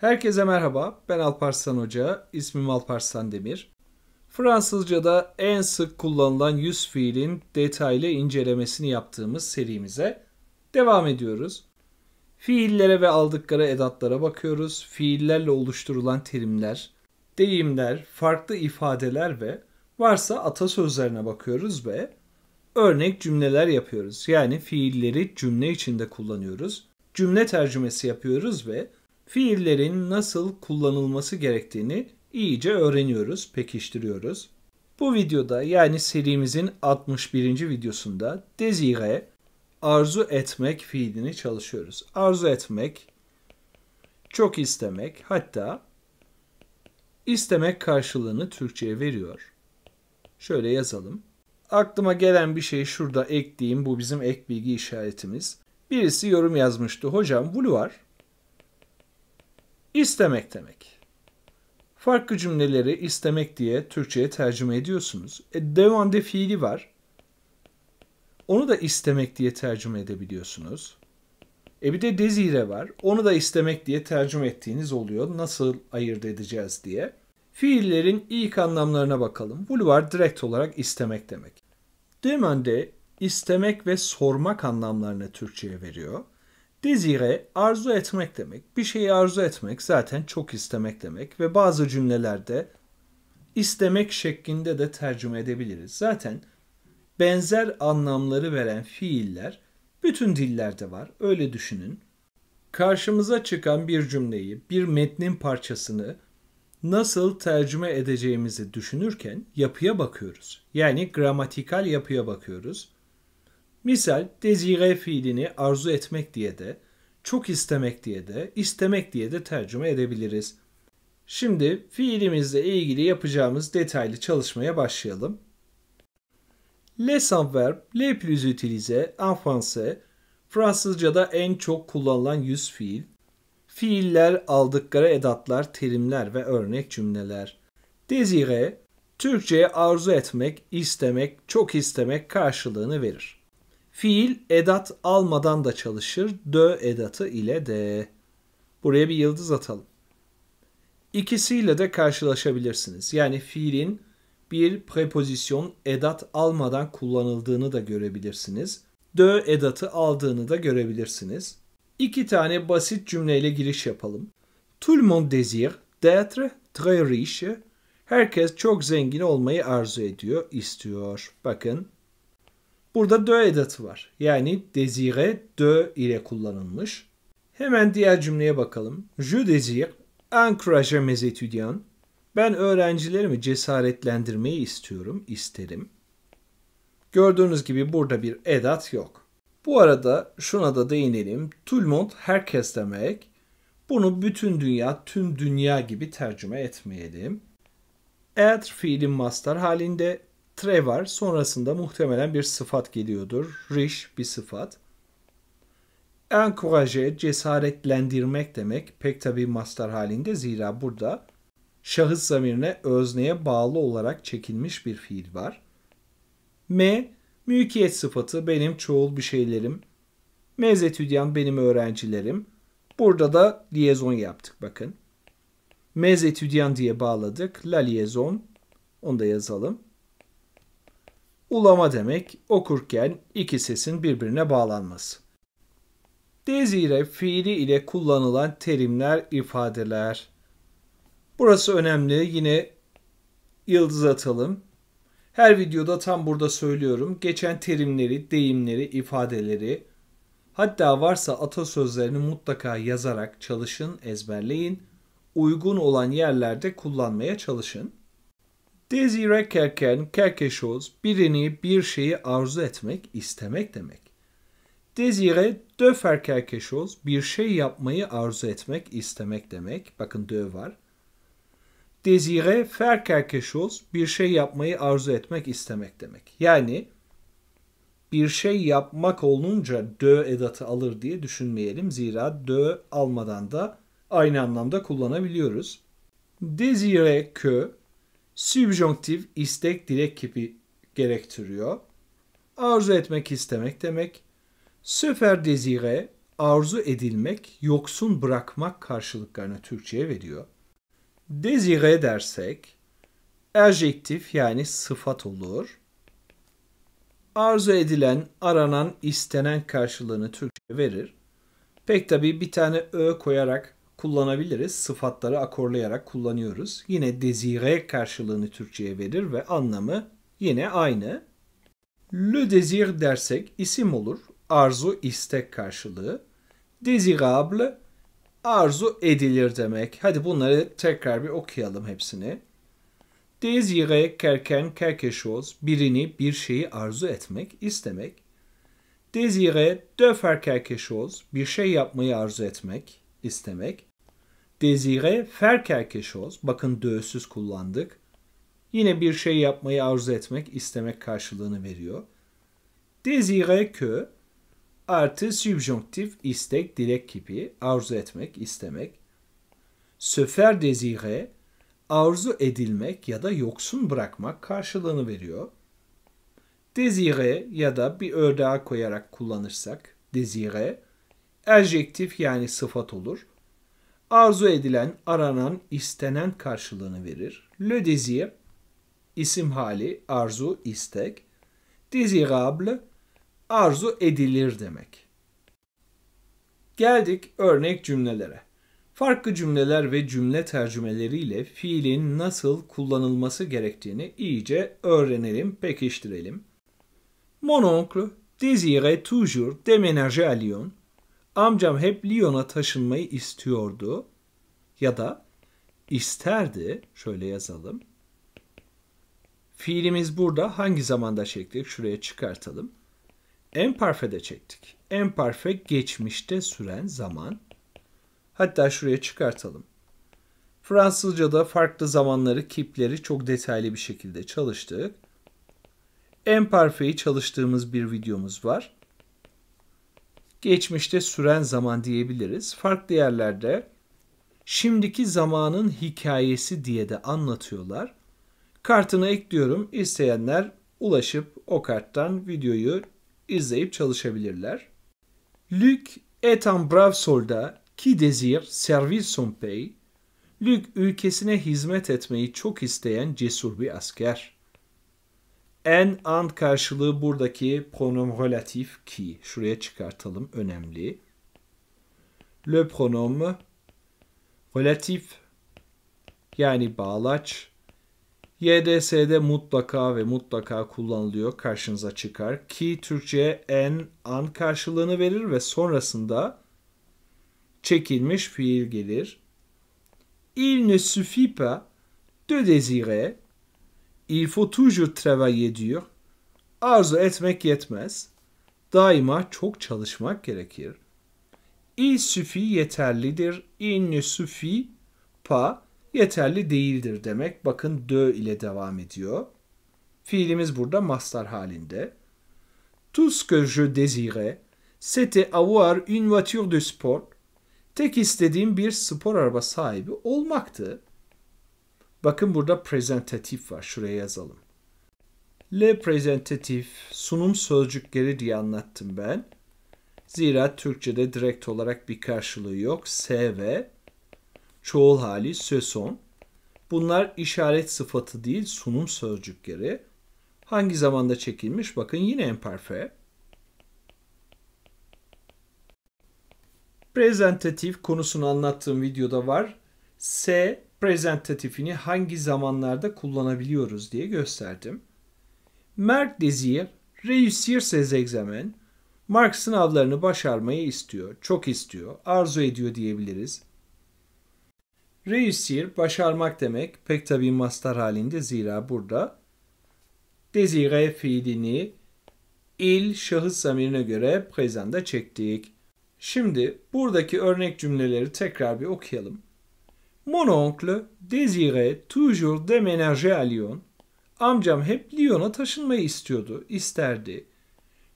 Herkese merhaba, ben Alparslan Hoca, ismim Alparslan Demir. Fransızca'da en sık kullanılan yüz fiilin detaylı incelemesini yaptığımız serimize devam ediyoruz. Fiillere ve aldıkları edatlara bakıyoruz. Fiillerle oluşturulan terimler, deyimler, farklı ifadeler ve varsa atasözlerine bakıyoruz ve örnek cümleler yapıyoruz. Yani fiilleri cümle içinde kullanıyoruz. Cümle tercümesi yapıyoruz ve fiillerin nasıl kullanılması gerektiğini iyice öğreniyoruz, pekiştiriyoruz. Bu videoda yani serimizin 61. videosunda desire, arzu etmek fiilini çalışıyoruz. Arzu etmek, çok istemek, hatta istemek karşılığını Türkçe'ye veriyor. Şöyle yazalım. Aklıma gelen bir şey şurada ekleyeyim. Bu bizim ek bilgi işaretimiz. Birisi yorum yazmıştı. Hocam bu var. İstemek demek. Farklı cümleleri istemek diye Türkçe'ye tercüme ediyorsunuz. E, devamda fiili var. Onu da istemek diye tercüme edebiliyorsunuz. E bir de dezire var. Onu da istemek diye tercüme ettiğiniz oluyor. Nasıl ayırt edeceğiz diye. Fiillerin ilk anlamlarına bakalım. Bulvar direkt olarak istemek demek. Demande istemek ve sormak anlamlarını Türkçe'ye veriyor. Desire arzu etmek demek. Bir şeyi arzu etmek zaten çok istemek demek ve bazı cümlelerde istemek şeklinde de tercüme edebiliriz. Zaten benzer anlamları veren fiiller bütün dillerde var. Öyle düşünün. Karşımıza çıkan bir cümleyi, bir metnin parçasını nasıl tercüme edeceğimizi düşünürken yapıya bakıyoruz. Yani gramatikal yapıya bakıyoruz. Misal desire fiilini arzu etmek diye de, çok istemek diye de, istemek diye de tercüme edebiliriz. Şimdi fiilimizle ilgili yapacağımız detaylı çalışmaya başlayalım. Le verb, verbe le plus utilisé en français Fransızca'da en çok kullanılan yüz fiil. Fiiller, aldıkları edatlar, terimler ve örnek cümleler. Désirer, Türkçe'ye arzu etmek, istemek, çok istemek karşılığını verir. Fiil edat almadan da çalışır. Dö edatı ile de. Buraya bir yıldız atalım. İkisiyle de karşılaşabilirsiniz. Yani fiilin bir prepozisyon edat almadan kullanıldığını da görebilirsiniz. Dö edatı aldığını da görebilirsiniz. İki tane basit cümleyle giriş yapalım. Tout le monde désire d'être très riche. Herkes çok zengin olmayı arzu ediyor, istiyor. Bakın Burada de edatı var. Yani désire de ile kullanılmış. Hemen diğer cümleye bakalım. Je désire encourager mes étudiants. Ben öğrencilerimi cesaretlendirmeyi istiyorum, isterim. Gördüğünüz gibi burada bir edat yok. Bu arada şuna da değinelim. Tout le monde herkes demek. Bunu bütün dünya, tüm dünya gibi tercüme etmeyelim. Être fiilin master halinde tre var. Sonrasında muhtemelen bir sıfat geliyordur. Rich bir sıfat. Encourage cesaretlendirmek demek. Pek tabi mastar halinde zira burada şahıs zamirine özneye bağlı olarak çekilmiş bir fiil var. M mülkiyet sıfatı benim çoğul bir şeylerim. Mezetüdyan benim öğrencilerim. Burada da liaison yaptık bakın. Mezetüdyan diye bağladık. La liaison. Onu da yazalım ulama demek okurken iki sesin birbirine bağlanması. Dezire fiili ile kullanılan terimler, ifadeler. Burası önemli. Yine yıldız atalım. Her videoda tam burada söylüyorum. Geçen terimleri, deyimleri, ifadeleri hatta varsa atasözlerini mutlaka yazarak çalışın, ezberleyin. Uygun olan yerlerde kullanmaya çalışın. Desire Dezirerken quelque birini bir şeyi arzu etmek, istemek demek. Desire Dezire döfer quelque bir şey yapmayı arzu etmek, istemek demek. Bakın dö var. Dezire fer quelque bir şey yapmayı arzu etmek, istemek demek. Yani bir şey yapmak olunca dö edatı alır diye düşünmeyelim. Zira dö almadan da aynı anlamda kullanabiliyoruz. Desire que Sübjonktif istek dilek gibi gerektiriyor. Arzu etmek istemek demek. Söfer dezire arzu edilmek, yoksun bırakmak karşılıklarını Türkçe'ye veriyor. Dezire dersek erjektif yani sıfat olur. Arzu edilen, aranan, istenen karşılığını Türkçe verir. Pek tabii bir tane ö koyarak kullanabiliriz. Sıfatları akorlayarak kullanıyoruz. Yine desire karşılığını Türkçe'ye verir ve anlamı yine aynı. Le désir dersek isim olur. Arzu istek karşılığı. Désirable arzu edilir demek. Hadi bunları tekrar bir okuyalım hepsini. Désire quelqu'un quelque chose, birini bir şeyi arzu etmek, istemek. Désire de faire quelque chose, bir şey yapmayı arzu etmek, istemek. Desire Ferkerkeşoz. Bakın döğsüz kullandık. Yine bir şey yapmayı arzu etmek, istemek karşılığını veriyor. Desire que artı subjonktif istek, dilek gibi arzu etmek, istemek. Söfer desire arzu edilmek ya da yoksun bırakmak karşılığını veriyor. Desire ya da bir ördeğe koyarak kullanırsak desire adjektif yani sıfat olur arzu edilen, aranan, istenen karşılığını verir. Le désir, isim hali, arzu, istek. Désirable, arzu edilir demek. Geldik örnek cümlelere. Farklı cümleler ve cümle tercümeleriyle fiilin nasıl kullanılması gerektiğini iyice öğrenelim, pekiştirelim. Mon oncle désirait toujours déménager à Lyon Amcam hep Lyon'a taşınmayı istiyordu ya da isterdi şöyle yazalım. Fiilimiz burada hangi zamanda çektik? Şuraya çıkartalım. Emparfe'de çektik. Emparfe geçmişte süren zaman. Hatta şuraya çıkartalım. Fransızca'da farklı zamanları, kipleri çok detaylı bir şekilde çalıştık. Emparfe'yi çalıştığımız bir videomuz var geçmişte süren zaman diyebiliriz. Farklı yerlerde şimdiki zamanın hikayesi diye de anlatıyorlar. Kartını ekliyorum. İsteyenler ulaşıp o karttan videoyu izleyip çalışabilirler. Luc est un brave soldat qui désire servir son pays. Luc ülkesine hizmet etmeyi çok isteyen cesur bir asker en and karşılığı buradaki pronom relatif ki. Şuraya çıkartalım. Önemli. Le pronom relatif yani bağlaç. YDS'de mutlaka ve mutlaka kullanılıyor. Karşınıza çıkar. Ki Türkçe en an karşılığını verir ve sonrasında çekilmiş fiil gelir. Il ne suffit pas de désirer Il faut toujours travailler dur. Arzu etmek yetmez. Daima çok çalışmak gerekir. Il suffit yeterlidir. Il ne suffit pas yeterli değildir demek. Bakın dö ile devam ediyor. Fiilimiz burada mastar halinde. Tout ce que je désirais c'était avoir une voiture de sport. Tek istediğim bir spor araba sahibi olmaktı. Bakın burada prezentatif var. Şuraya yazalım. Le prezentatif sunum sözcükleri diye anlattım ben. Zira Türkçe'de direkt olarak bir karşılığı yok. S ve çoğul hali söson. Bunlar işaret sıfatı değil sunum sözcükleri. Hangi zamanda çekilmiş? Bakın yine emperfe. Prezentatif konusunu anlattığım videoda var. S reprezentatifini hangi zamanlarda kullanabiliyoruz diye gösterdim. Merkezi reüssir ses egzamen Mark sınavlarını başarmayı istiyor, çok istiyor, arzu ediyor diyebiliriz. Reüssir başarmak demek pek tabi mastar halinde zira burada desire fiilini il şahıs zamirine göre prezanda çektik. Şimdi buradaki örnek cümleleri tekrar bir okuyalım. Mon oncle désirait toujours déménager à Lyon. Amcam hep Lyon'a taşınmayı istiyordu, isterdi.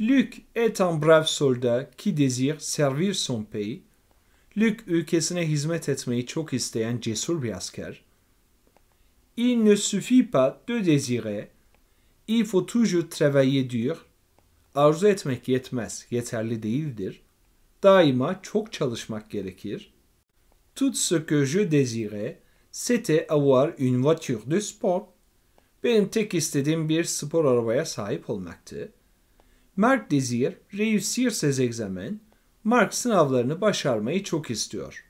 Luc est un brave soldat qui désire servir son pays. Luc ülkesine hizmet etmeyi çok isteyen cesur bir asker. Il ne suffit pas de désirer. Il faut toujours travailler dur. Arzu etmek yetmez, yeterli değildir. Daima çok çalışmak gerekir. Tout ce que je désirais, c'était avoir une voiture de spor. Benim tek istediğim bir spor arabaya sahip olmaktı. Mark Desir, réussir ses examens, Mark sınavlarını başarmayı çok istiyor.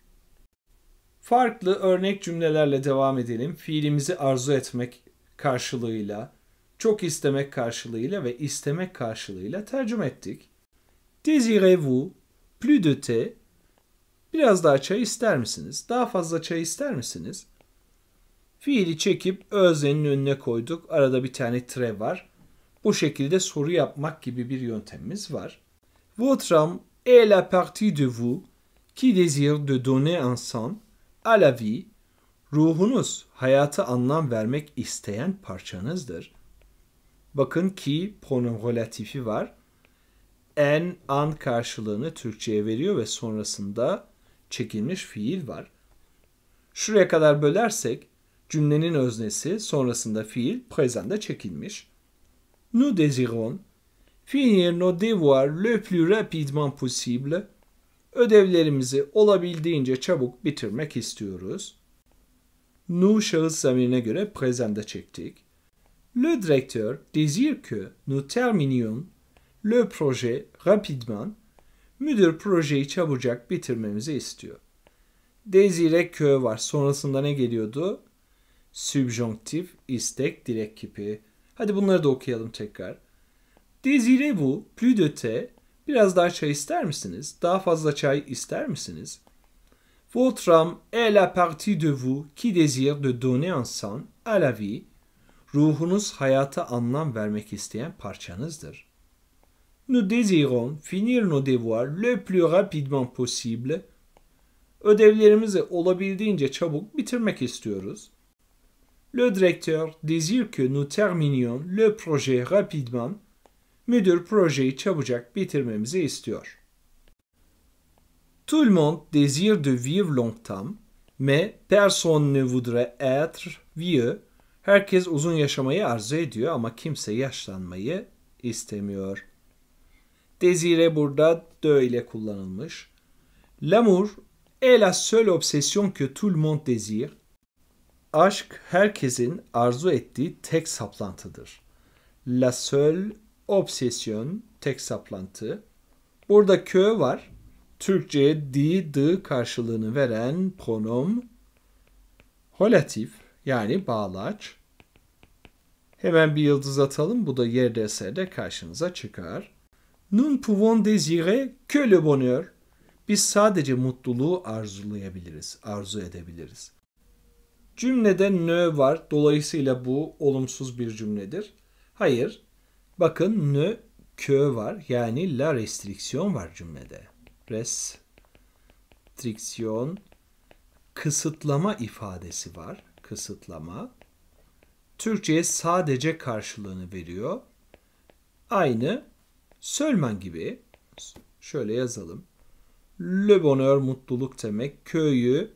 Farklı örnek cümlelerle devam edelim. Fiilimizi arzu etmek karşılığıyla, çok istemek karşılığıyla ve istemek karşılığıyla tercüme ettik. Désirez-vous plus de thé Biraz daha çay ister misiniz? Daha fazla çay ister misiniz? Fiili çekip öznenin önüne koyduk. Arada bir tane tre var. Bu şekilde soru yapmak gibi bir yöntemimiz var. Votre âme est la partie de vous qui désire de donner un sens à la vie. Ruhunuz hayata anlam vermek isteyen parçanızdır. Bakın ki pronom relatifi var. En, an karşılığını Türkçe'ye veriyor ve sonrasında çekilmiş fiil var. Şuraya kadar bölersek cümlenin öznesi sonrasında fiil présent'da çekilmiş. Nous désirons finir nos devoirs le plus rapidement possible. Ödevlerimizi olabildiğince çabuk bitirmek istiyoruz. Nous şahıs zamirine göre présent'da çektik. Le directeur désire que nous terminions le projet rapidement. Müdür projeyi çabucak bitirmemizi istiyor. Desire köy var. Sonrasında ne geliyordu? Sübjonktif, istek, dilek gibi. Hadi bunları da okuyalım tekrar. Desire bu, plus de thé. Biraz daha çay ister misiniz? Daha fazla çay ister misiniz? Voltram âme est la partie de vous qui désire de donner un sens à la vie. Ruhunuz hayata anlam vermek isteyen parçanızdır. Nous désirons finir nos devoirs le plus rapidement possible. Ödevlerimizi olabildiğince çabuk bitirmek istiyoruz. Le directeur désire que nous terminions le projet rapidement. Müdür projeyi çabucak bitirmemizi istiyor. Tout le monde désire de vivre longtemps, mais personne ne voudrait être vieux. Herkes uzun yaşamayı arzu ediyor ama kimse yaşlanmayı istemiyor. Désiré burada de ile kullanılmış. L'amour est la seule obsession que tout le monde désire. Aşk herkesin arzu ettiği tek saplantıdır. La seule obsession tek saplantı. Burada kö var. Türkçe'ye di, dı karşılığını veren pronom holatif yani bağlaç. Hemen bir yıldız atalım. Bu da yerde eserde karşınıza çıkar. Nous ne pouvons désirer que le bonheur. Biz sadece mutluluğu arzulayabiliriz, arzu edebiliriz. Cümlede ne var. Dolayısıyla bu olumsuz bir cümledir. Hayır. Bakın ne kö var. Yani la restriksiyon var cümlede. Restriksiyon kısıtlama ifadesi var. Kısıtlama. Türkçe'ye sadece karşılığını veriyor. Aynı Sölmen gibi şöyle yazalım. Le bonheur mutluluk demek köyü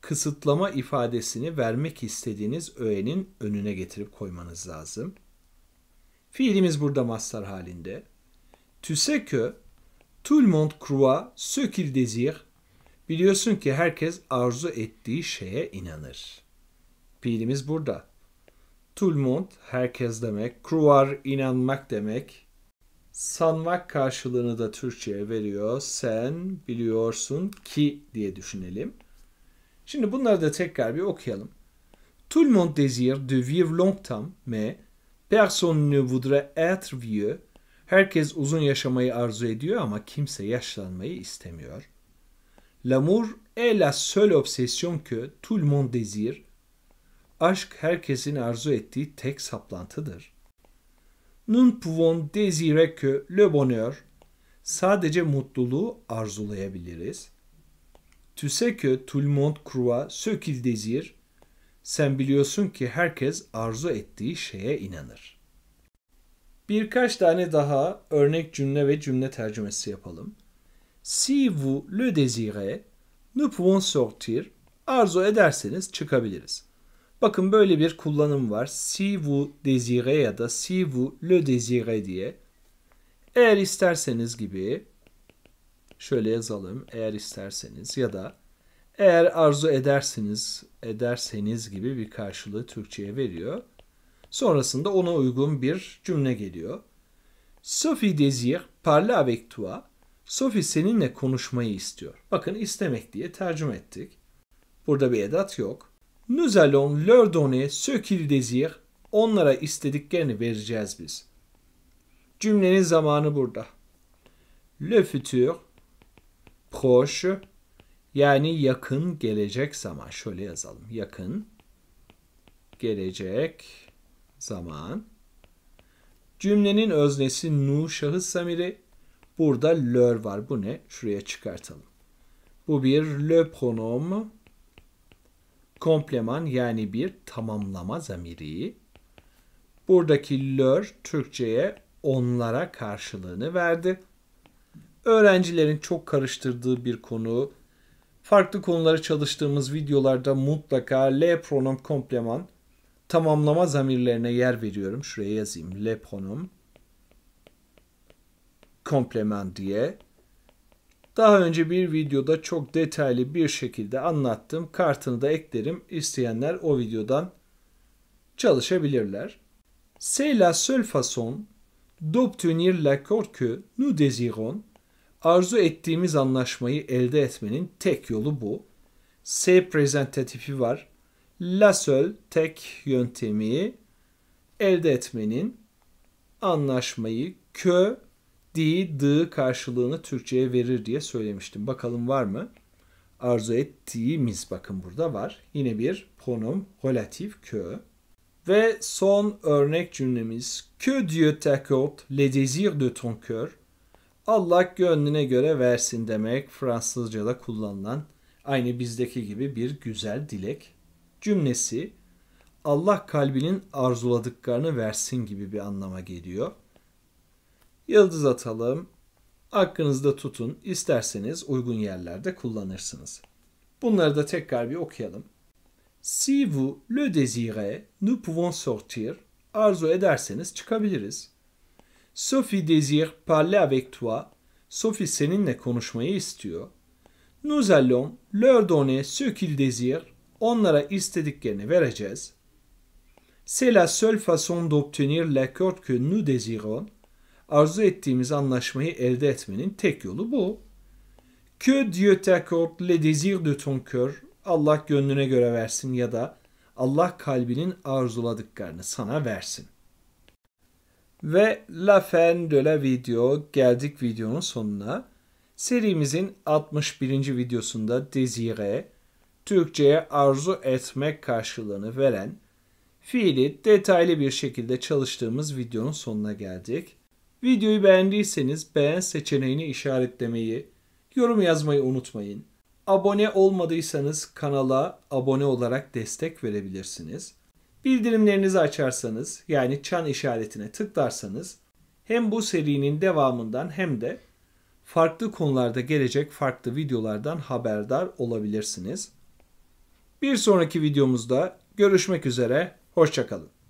kısıtlama ifadesini vermek istediğiniz öğenin önüne getirip koymanız lazım. Fiilimiz burada mastar halinde. Tu sais que tout le monde croit ce qu'il désire. Biliyorsun ki herkes arzu ettiği şeye inanır. Fiilimiz burada. Tout le monde herkes demek, croire inanmak demek. Sanmak karşılığını da Türkçe'ye veriyor. Sen biliyorsun ki diye düşünelim. Şimdi bunları da tekrar bir okuyalım. Tout le monde désire de vivre longtemps mais personne ne voudrait être vieux. Herkes uzun yaşamayı arzu ediyor ama kimse yaşlanmayı istemiyor. L'amour est la seule obsession que tout le monde désire. Aşk herkesin arzu ettiği tek saplantıdır. Nous pouvons désirer que le bonheur sadece mutluluğu arzulayabiliriz. Tu sais que tout le monde croit ce qu'il désire. Sen biliyorsun ki herkes arzu ettiği şeye inanır. Birkaç tane daha örnek cümle ve cümle tercümesi yapalım. Si vous le désirez, nous pouvons sortir. Arzu ederseniz çıkabiliriz. Bakın böyle bir kullanım var. Si vous désirez ya da si vous le désirez diye. Eğer isterseniz gibi şöyle yazalım. Eğer isterseniz ya da eğer arzu edersiniz, ederseniz gibi bir karşılığı Türkçe'ye veriyor. Sonrasında ona uygun bir cümle geliyor. Sophie désire parler avec toi. Sophie seninle konuşmayı istiyor. Bakın istemek diye tercüme ettik. Burada bir edat yok. Nous allons leur donner ce qu'ils désirent. Onlara istediklerini vereceğiz biz. Cümlenin zamanı burada. Le futur proche yani yakın gelecek zaman. Şöyle yazalım. Yakın gelecek zaman. Cümlenin öznesi nu şahıs zamiri. Burada leur var. Bu ne? Şuraya çıkartalım. Bu bir le pronom kompleman yani bir tamamlama zamiri. Buradaki lör Türkçe'ye onlara karşılığını verdi. Öğrencilerin çok karıştırdığı bir konu. Farklı konuları çalıştığımız videolarda mutlaka le pronom kompleman tamamlama zamirlerine yer veriyorum. Şuraya yazayım. Le pronom kompleman diye. Daha önce bir videoda çok detaylı bir şekilde anlattım. Kartını da eklerim. İsteyenler o videodan çalışabilirler. C'est la seule façon d'obtenir l'accord que nous désirons. Arzu ettiğimiz anlaşmayı elde etmenin tek yolu bu. S prezentatifi var. La seule tek yöntemi elde etmenin anlaşmayı kö ettiği dı karşılığını Türkçe'ye verir diye söylemiştim. Bakalım var mı? Arzu ettiğimiz bakın burada var. Yine bir pronom relatif kö. Ve son örnek cümlemiz. Que Dieu t'accorde les désirs de ton cœur. Allah gönlüne göre versin demek Fransızca'da kullanılan aynı bizdeki gibi bir güzel dilek cümlesi Allah kalbinin arzuladıklarını versin gibi bir anlama geliyor. Yıldız atalım. Aklınızda tutun. İsterseniz uygun yerlerde kullanırsınız. Bunları da tekrar bir okuyalım. Si vous le désirez, nous pouvons sortir. Arzu ederseniz çıkabiliriz. Sophie désire parler avec toi. Sophie seninle konuşmayı istiyor. Nous allons leur donner ce qu'ils désirent. Onlara istediklerini vereceğiz. C'est la seule façon d'obtenir l'accord que nous désirons arzu ettiğimiz anlaşmayı elde etmenin tek yolu bu. Que Dieu t'accorde les désirs de ton cœur, Allah gönlüne göre versin ya da Allah kalbinin arzuladıklarını sana versin. Ve la fin de la video geldik videonun sonuna. Serimizin 61. videosunda desire, Türkçe'ye arzu etmek karşılığını veren fiili detaylı bir şekilde çalıştığımız videonun sonuna geldik. Videoyu beğendiyseniz beğen seçeneğini işaretlemeyi, yorum yazmayı unutmayın. Abone olmadıysanız kanala abone olarak destek verebilirsiniz. Bildirimlerinizi açarsanız yani çan işaretine tıklarsanız hem bu serinin devamından hem de farklı konularda gelecek farklı videolardan haberdar olabilirsiniz. Bir sonraki videomuzda görüşmek üzere, hoşçakalın.